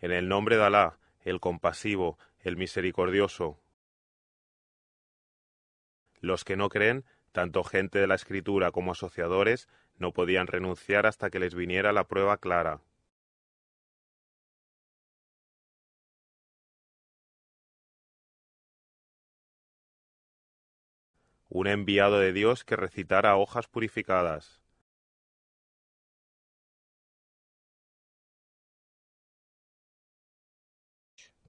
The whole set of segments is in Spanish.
En el nombre de Alá, el compasivo, el misericordioso. Los que no creen, tanto gente de la escritura como asociadores, no podían renunciar hasta que les viniera la prueba clara. Un enviado de Dios que recitara hojas purificadas.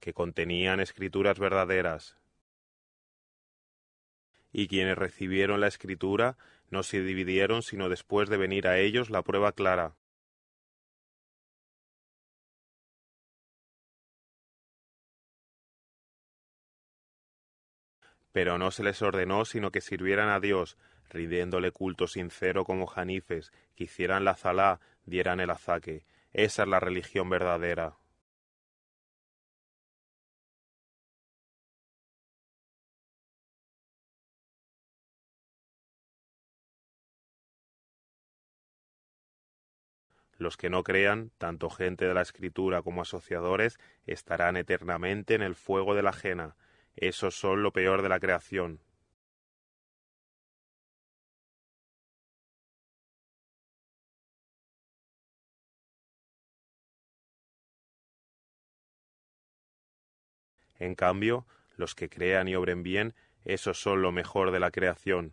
que contenían escrituras verdaderas. Y quienes recibieron la escritura no se dividieron sino después de venir a ellos la prueba clara. Pero no se les ordenó sino que sirvieran a Dios, ridiéndole culto sincero como janifes, que hicieran la zalá, dieran el azaque. Esa es la religión verdadera. Los que no crean, tanto gente de la Escritura como asociadores, estarán eternamente en el fuego de la ajena. Esos son lo peor de la creación. En cambio, los que crean y obren bien, esos son lo mejor de la creación.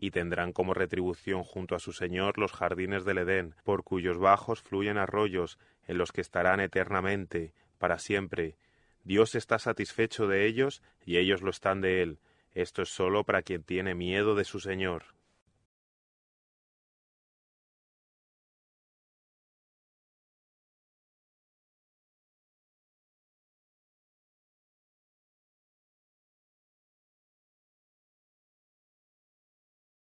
y tendrán como retribución junto a su Señor los jardines del Edén, por cuyos bajos fluyen arroyos, en los que estarán eternamente, para siempre. Dios está satisfecho de ellos, y ellos lo están de él. Esto es sólo para quien tiene miedo de su Señor.